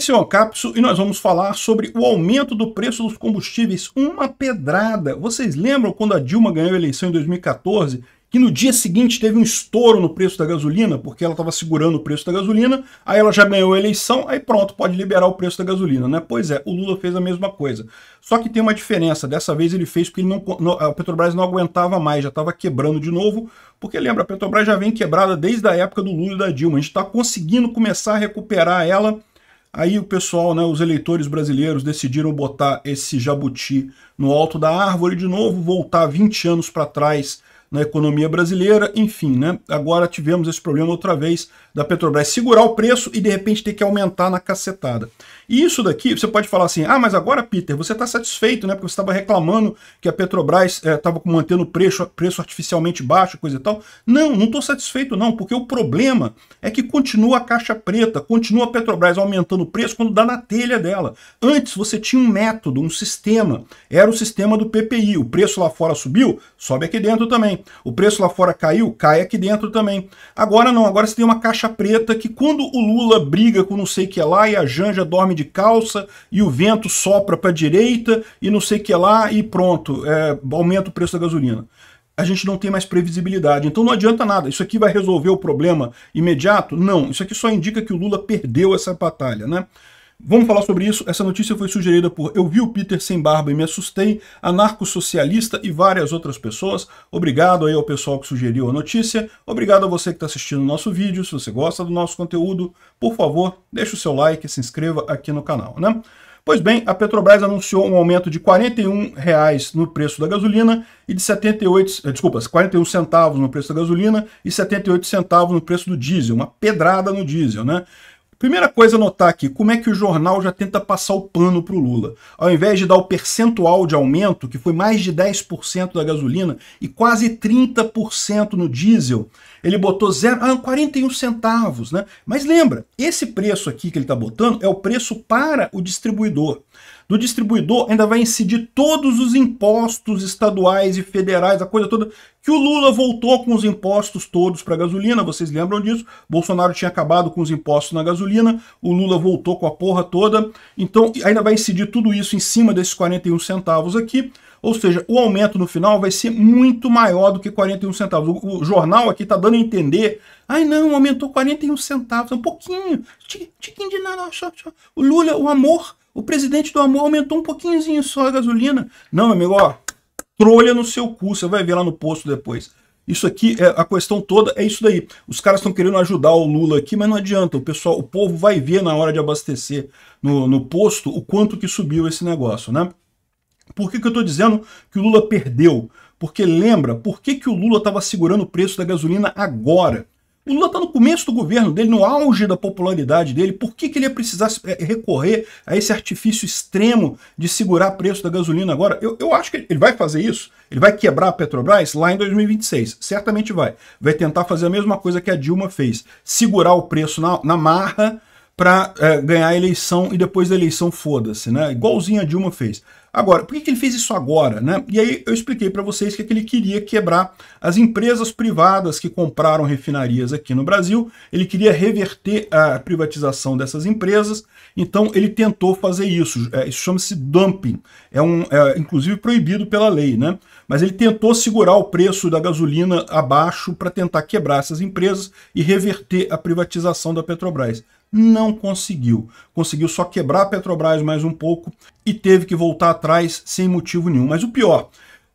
Esse é o Capso e nós vamos falar sobre o aumento do preço dos combustíveis. Uma pedrada. Vocês lembram quando a Dilma ganhou a eleição em 2014? Que no dia seguinte teve um estouro no preço da gasolina, porque ela estava segurando o preço da gasolina, aí ela já ganhou a eleição, aí pronto, pode liberar o preço da gasolina, né? Pois é, o Lula fez a mesma coisa. Só que tem uma diferença, dessa vez ele fez porque ele não, não a Petrobras não aguentava mais, já estava quebrando de novo, porque lembra, a Petrobras já vem quebrada desde a época do Lula e da Dilma, a gente está conseguindo começar a recuperar ela Aí o pessoal, né, os eleitores brasileiros decidiram botar esse jabuti no alto da árvore de novo, voltar 20 anos para trás na economia brasileira, enfim, né? Agora tivemos esse problema outra vez da Petrobras segurar o preço e de repente ter que aumentar na cacetada. E isso daqui, você pode falar assim: "Ah, mas agora, Peter, você está satisfeito, né? Porque você estava reclamando que a Petrobras estava eh, é, mantendo o preço, preço artificialmente baixo, coisa e tal". Não, não estou satisfeito não, porque o problema é que continua a caixa preta, continua a Petrobras aumentando o preço quando dá na telha dela. Antes você tinha um método, um sistema, era o sistema do PPI, o preço lá fora subiu, sobe aqui dentro também. O preço lá fora caiu, cai aqui dentro também. Agora não, agora você tem uma caixa preta que quando o Lula briga com não sei o que lá e a Janja dorme de calça e o vento sopra para a direita e não sei o que lá e pronto, é, aumenta o preço da gasolina a gente não tem mais previsibilidade. Então não adianta nada. Isso aqui vai resolver o problema imediato? Não. Isso aqui só indica que o Lula perdeu essa batalha, né? Vamos falar sobre isso. Essa notícia foi sugerida por Eu Vi o Peter Sem Barba e Me Assustei, Anarco-Socialista e várias outras pessoas. Obrigado aí ao pessoal que sugeriu a notícia. Obrigado a você que está assistindo o nosso vídeo. Se você gosta do nosso conteúdo, por favor, deixe o seu like e se inscreva aqui no canal, né? Pois bem, a Petrobras anunciou um aumento de R$ 41 no preço da gasolina e de 78, eh, desculpa, 41 centavos no preço da gasolina e 78 centavos no preço do diesel, uma pedrada no diesel, né? Primeira coisa a notar aqui, como é que o jornal já tenta passar o pano para o Lula? Ao invés de dar o percentual de aumento, que foi mais de 10% da gasolina e quase 30% no diesel, ele botou zero, ah, 41 centavos, né? Mas lembra, esse preço aqui que ele está botando é o preço para o distribuidor. Do distribuidor ainda vai incidir todos os impostos estaduais e federais, a coisa toda, que o Lula voltou com os impostos todos para a gasolina, vocês lembram disso? Bolsonaro tinha acabado com os impostos na gasolina, o Lula voltou com a porra toda, então ainda vai incidir tudo isso em cima desses 41 centavos aqui. Ou seja, o aumento no final vai ser muito maior do que 41 centavos. O, o jornal aqui está dando a entender. Ai não, aumentou 41 centavos, é um pouquinho. Tiquinho de nada, só, só. O Lula, o amor, o presidente do amor aumentou um pouquinhozinho só a gasolina. Não, meu amigo, ó, trolha no seu cu, você vai ver lá no posto depois. Isso aqui, é a questão toda é isso daí. Os caras estão querendo ajudar o Lula aqui, mas não adianta. O pessoal, o povo vai ver na hora de abastecer no, no posto o quanto que subiu esse negócio, né? Por que, que eu estou dizendo que o Lula perdeu? Porque lembra, por que, que o Lula estava segurando o preço da gasolina agora? O Lula está no começo do governo dele, no auge da popularidade dele. Por que, que ele ia precisar eh, recorrer a esse artifício extremo de segurar o preço da gasolina agora? Eu, eu acho que ele vai fazer isso. Ele vai quebrar a Petrobras lá em 2026. Certamente vai. Vai tentar fazer a mesma coisa que a Dilma fez: segurar o preço na, na marra para é, ganhar a eleição e depois da eleição foda-se, né? Igualzinho a Dilma fez. Agora, por que, que ele fez isso agora, né? E aí eu expliquei para vocês que, é que ele queria quebrar as empresas privadas que compraram refinarias aqui no Brasil, ele queria reverter a privatização dessas empresas, então ele tentou fazer isso. É, isso chama-se dumping, é, um, é inclusive proibido pela lei, né? Mas ele tentou segurar o preço da gasolina abaixo para tentar quebrar essas empresas e reverter a privatização da Petrobras. Não conseguiu. Conseguiu só quebrar a Petrobras mais um pouco e teve que voltar atrás sem motivo nenhum. Mas o pior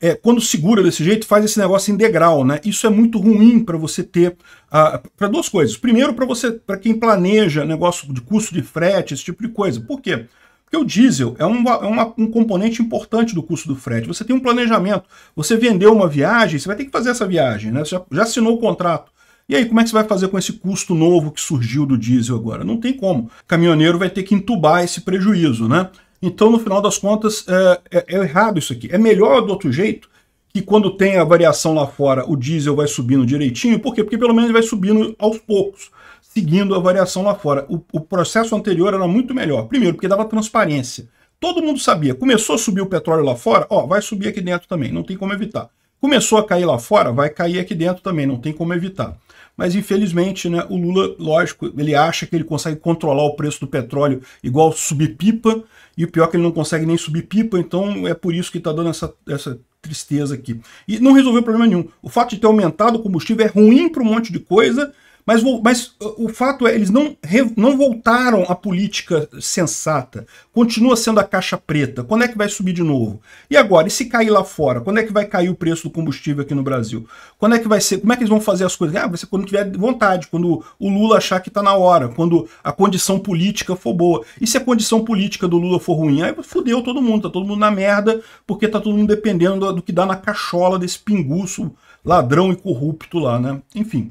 é quando segura desse jeito, faz esse negócio em degrau, né? Isso é muito ruim para você ter ah, para duas coisas. Primeiro, para você, para quem planeja negócio de custo de frete, esse tipo de coisa. Por quê? Porque o diesel é, um, é uma, um componente importante do custo do frete. Você tem um planejamento. Você vendeu uma viagem, você vai ter que fazer essa viagem, né? Você já, já assinou o contrato. E aí, como é que você vai fazer com esse custo novo que surgiu do diesel agora? Não tem como. O caminhoneiro vai ter que entubar esse prejuízo, né? Então, no final das contas, é, é, é errado isso aqui. É melhor do outro jeito, que quando tem a variação lá fora, o diesel vai subindo direitinho. Por quê? Porque pelo menos ele vai subindo aos poucos, seguindo a variação lá fora. O, o processo anterior era muito melhor. Primeiro, porque dava transparência. Todo mundo sabia. Começou a subir o petróleo lá fora, ó, vai subir aqui dentro também, não tem como evitar. Começou a cair lá fora, vai cair aqui dentro também, não tem como evitar. Mas infelizmente, né, o Lula, lógico, ele acha que ele consegue controlar o preço do petróleo igual subir pipa, e o pior é que ele não consegue nem subir pipa, então é por isso que está dando essa, essa tristeza aqui. E não resolveu problema nenhum. O fato de ter aumentado o combustível é ruim para um monte de coisa, mas, mas o fato é, eles não, não voltaram à política sensata. Continua sendo a caixa preta. Quando é que vai subir de novo? E agora, e se cair lá fora? Quando é que vai cair o preço do combustível aqui no Brasil? Quando é que vai ser? Como é que eles vão fazer as coisas? Ah, vai ser quando tiver vontade, quando o Lula achar que está na hora, quando a condição política for boa. E se a condição política do Lula for ruim? Aí fudeu todo mundo, tá todo mundo na merda, porque tá todo mundo dependendo do, do que dá na cachola desse pinguço ladrão e corrupto lá, né? Enfim.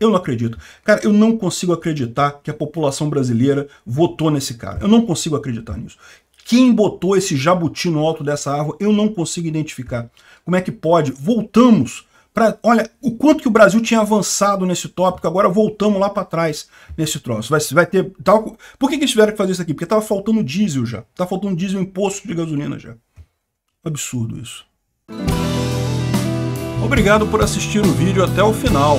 Eu não acredito. Cara, eu não consigo acreditar que a população brasileira votou nesse cara. Eu não consigo acreditar nisso. Quem botou esse jabuti no alto dessa árvore, eu não consigo identificar. Como é que pode? Voltamos para. Olha, o quanto que o Brasil tinha avançado nesse tópico, agora voltamos lá para trás nesse troço. Vai, vai ter. Tal, por que, que eles tiveram que fazer isso aqui? Porque estava faltando diesel já. Estava faltando diesel imposto de gasolina já. Absurdo isso. Obrigado por assistir o vídeo até o final.